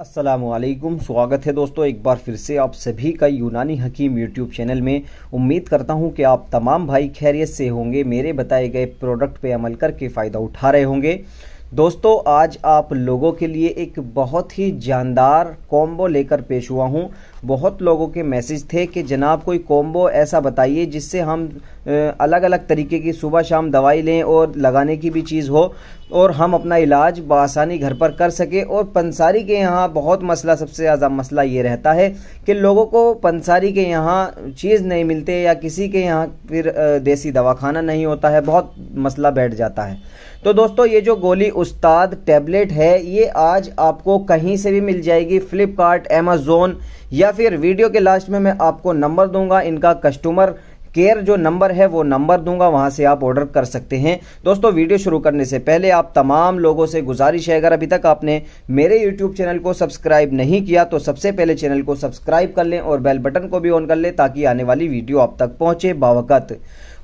असलम स्वागत है दोस्तों एक बार फिर से आप सभी का यूनानी हकीम यूट्यूब चैनल में उम्मीद करता हूं कि आप तमाम भाई खैरियत से होंगे मेरे बताए गए प्रोडक्ट पे अमल करके फ़ायदा उठा रहे होंगे दोस्तों आज आप लोगों के लिए एक बहुत ही जानदार कॉम्बो लेकर पेश हुआ हूं बहुत लोगों के मैसेज थे कि जनाब कोई कॉम्बो ऐसा बताइए जिससे हम अलग अलग तरीके की सुबह शाम दवाई लें और लगाने की भी चीज़ हो और हम अपना इलाज बसानी घर पर कर सके और पंसारी के यहाँ बहुत मसला सबसे ज़्यादा मसला ये रहता है कि लोगों को पंसारी के यहाँ चीज़ नहीं मिलते या किसी के यहाँ फिर देसी दवाखाना नहीं होता है बहुत मसला बैठ जाता है तो दोस्तों ये जो गोली उस्ताद टैबलेट है ये आज आपको कहीं से भी मिल जाएगी फ्लिपकार्ट अमेज़ोन या फिर वीडियो के लास्ट में मैं आपको नंबर दूंगा इनका कस्टमर केयर जो नंबर है वो नंबर दूंगा वहां से आप ऑर्डर कर सकते हैं दोस्तों वीडियो शुरू करने से पहले आप तमाम लोगों से गुजारिश है अगर अभी तक आपने मेरे यूट्यूब चैनल को सब्सक्राइब नहीं किया तो सबसे पहले चैनल को सब्सक्राइब कर लें और बेल बटन को भी ऑन कर लें ताकि आने वाली वीडियो आप तक पहुंचे बावकत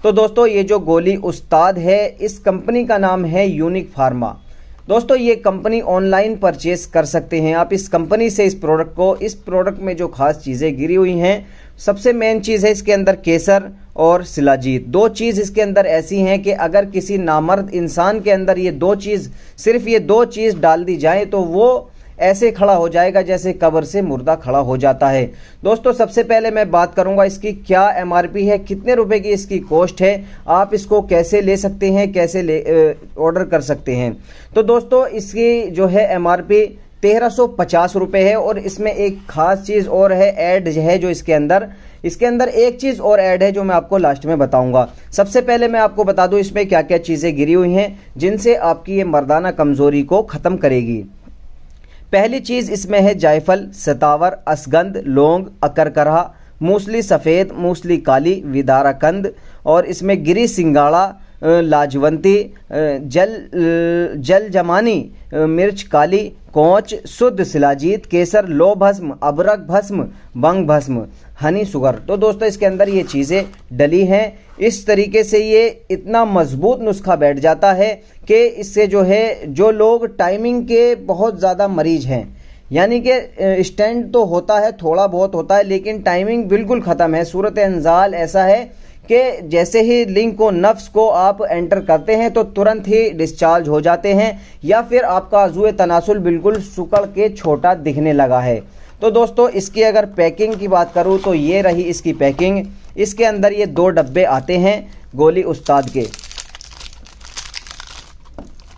तो दोस्तों ये जो गोली उस्ताद है इस कंपनी का नाम है यूनिक फार्मा दोस्तों ये कंपनी ऑनलाइन परचेस कर सकते हैं आप इस कंपनी से इस प्रोडक्ट को इस प्रोडक्ट में जो खास चीज़ें गिरी हुई हैं सबसे मेन चीज़ है इसके अंदर केसर और सिलाजीत दो चीज़ इसके अंदर ऐसी हैं कि अगर किसी नामर्द इंसान के अंदर ये दो चीज़ सिर्फ ये दो चीज़ डाल दी जाए तो वो ऐसे खड़ा हो जाएगा जैसे कब्र से मुर्दा खड़ा हो जाता है दोस्तों सबसे पहले मैं बात करूंगा इसकी क्या एमआरपी है कितने रुपए की इसकी कॉस्ट है आप इसको कैसे ले सकते हैं कैसे ले ऑर्डर कर सकते हैं तो दोस्तों इसकी जो है एमआरपी तेरह सौ पचास रुपये है और इसमें एक खास चीज़ और है ऐड है जो इसके अंदर इसके अंदर एक चीज़ और ऐड है जो मैं आपको लास्ट में बताऊंगा सबसे पहले मैं आपको बता दूं इसमें क्या क्या चीज़ें गिरी हुई हैं जिनसे आपकी ये मर्दाना कमज़ोरी को ख़त्म करेगी पहली चीज़ इसमें है जायफल सतावर असगंध लोंग अकरकरा मूसली सफ़ेद मूसली काली विदारा कंद और इसमें गिरी सिंगाड़ा लाजवंती जल जल जमानी मिर्च काली कोच शुद्ध शिलाजीत केसर लो भस्म अबरक भस्म बंग भस्म हनी सुगर तो दोस्तों इसके अंदर ये चीज़ें डली हैं इस तरीके से ये इतना मजबूत नुस्खा बैठ जाता है कि इससे जो है जो लोग टाइमिंग के बहुत ज़्यादा मरीज हैं यानी कि स्टैंड तो होता है थोड़ा बहुत होता है लेकिन टाइमिंग बिल्कुल ख़त्म है सूरत अनजाल ऐसा है कि जैसे ही लिंक को नफ्स को आप एंटर करते हैं तो तुरंत ही डिस्चार्ज हो जाते हैं या फिर आपका अजू तनासुल बिल्कुल सुकड़ के छोटा दिखने लगा है तो दोस्तों इसकी अगर पैकिंग की बात करूँ तो ये रही इसकी पैकिंग इसके अंदर ये दो डब्बे आते हैं गोली उस्ताद के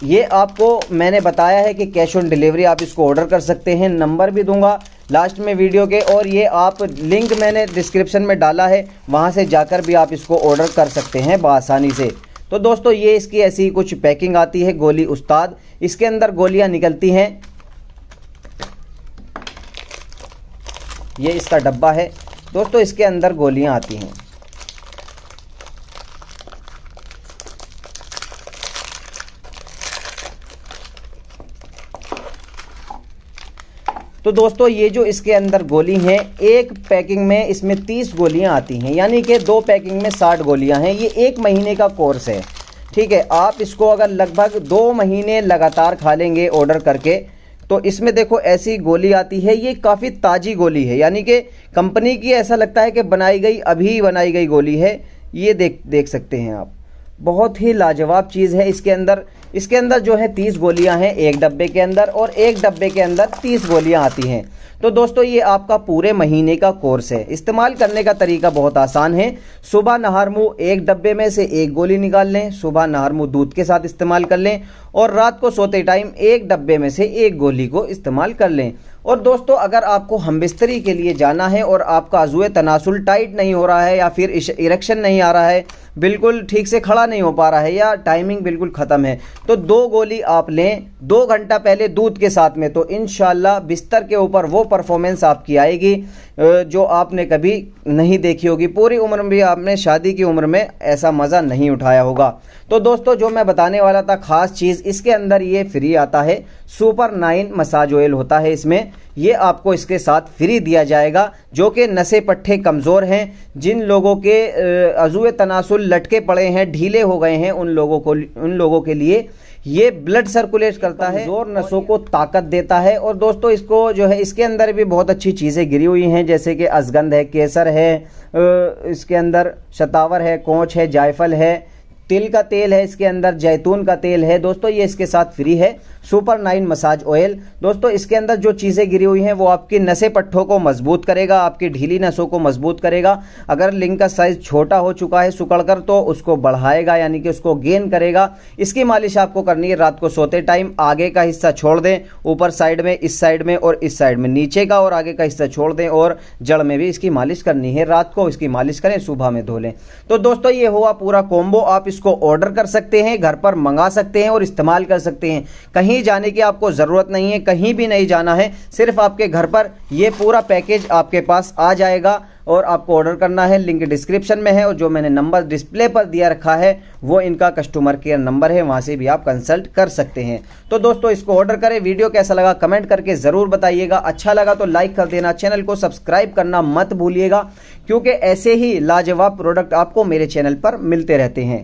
ये आपको मैंने बताया है कि कैश ऑन डिलीवरी आप इसको ऑर्डर कर सकते हैं नंबर भी दूंगा लास्ट में वीडियो के और ये आप लिंक मैंने डिस्क्रिप्शन में डाला है वहाँ से जाकर भी आप इसको ऑर्डर कर सकते हैं बसानी से तो दोस्तों ये इसकी ऐसी कुछ पैकिंग आती है गोली उस्ताद इसके अंदर गोलियाँ निकलती हैं ये इसका डब्बा है दोस्तों इसके अंदर गोलियाँ आती हैं तो दोस्तों ये जो इसके अंदर गोली है एक पैकिंग में इसमें तीस गोलियां आती हैं यानी कि दो पैकिंग में साठ गोलियां हैं ये एक महीने का कोर्स है ठीक है आप इसको अगर लगभग दो महीने लगातार खा लेंगे ऑर्डर करके तो इसमें देखो ऐसी गोली आती है ये काफ़ी ताज़ी गोली है यानी कि कंपनी की ऐसा लगता है कि बनाई गई अभी बनाई गई गोली है ये देख देख सकते हैं आप बहुत ही लाजवाब चीज़ है इसके अंदर इसके अंदर जो है तीस गोलियां हैं एक डब्बे के अंदर और एक डब्बे के अंदर तीस गोलियां आती हैं तो दोस्तों ये आपका पूरे महीने का कोर्स है इस्तेमाल करने का तरीका बहुत आसान है सुबह नहार मुँह एक डब्बे में से एक गोली निकाल लें सुबह नहार मुँह दूध के साथ इस्तेमाल कर लें और रात को सोते टाइम एक डब्बे में से एक गोली को इस्तेमाल कर लें और दोस्तों अगर आपको हम बिस्तरी के लिए जाना है और आपका अजुए तनासुल टाइट नहीं हो रहा है या फिर इरेक्शन नहीं आ रहा है बिल्कुल ठीक से खड़ा नहीं हो पा रहा है या टाइमिंग बिल्कुल ख़त्म है तो दो गोली आप लें दो घंटा पहले दूध के साथ में तो इन बिस्तर के ऊपर वो परफॉर्मेंस आपकी आएगी जो आपने कभी नहीं देखी होगी पूरी उम्र में भी आपने शादी की उम्र में ऐसा मज़ा नहीं उठाया होगा तो दोस्तों जो मैं बताने वाला था ख़ास चीज़ इसके अंदर ये फ्री आता है सुपर नाइन मसाज ऑयल होता है इसमें ये आपको इसके साथ फ्री दिया जाएगा जो कि नशे पट्टे कमज़ोर हैं जिन लोगों के अजुए तनासुल लटके पड़े हैं ढीले हो गए हैं उन लोगों को उन लोगों के लिए ये ब्लड सर्कुलेट करता है जोर नसों को ताकत देता है और दोस्तों इसको जो है इसके अंदर भी बहुत अच्छी चीज़ें गिरी हुई हैं जैसे कि असगंध है केसर है इसके अंदर शतावर है कोच है जायफल है तिल का तेल है इसके अंदर जैतून का तेल है दोस्तों ये इसके साथ फ्री है सुपर नाइन मसाज ऑयल दोस्तों इसके अंदर जो चीज़ें गिरी हुई हैं वो आपकी नशे पट्ठों को मजबूत करेगा आपकी ढीली नसों को मजबूत करेगा अगर लिंग का साइज छोटा हो चुका है सुकड़कर तो उसको बढ़ाएगा यानी कि उसको गेन करेगा इसकी मालिश आपको करनी है रात को सोते टाइम आगे का हिस्सा छोड़ दें ऊपर साइड में इस साइड में और इस साइड में नीचे का और आगे का हिस्सा छोड़ दें और जड़ में भी इसकी मालिश करनी है रात को इसकी मालिश करें सुबह में धो लें तो दोस्तों ये हुआ पूरा कॉम्बो आप इस इसको ऑर्डर कर सकते हैं घर पर मंगा सकते हैं और इस्तेमाल कर सकते हैं कहीं जाने की आपको ज़रूरत नहीं है कहीं भी नहीं जाना है सिर्फ आपके घर पर ये पूरा पैकेज आपके पास आ जाएगा और आपको ऑर्डर करना है लिंक डिस्क्रिप्शन में है और जो मैंने नंबर डिस्प्ले पर दिया रखा है वो इनका कस्टमर केयर नंबर है वहाँ से भी आप कंसल्ट कर सकते हैं तो दोस्तों इसको ऑर्डर करें वीडियो कैसा लगा कमेंट करके ज़रूर बताइएगा अच्छा लगा तो लाइक कर देना चैनल को सब्सक्राइब करना मत भूलिएगा क्योंकि ऐसे ही लाजवाब प्रोडक्ट आपको मेरे चैनल पर मिलते रहते हैं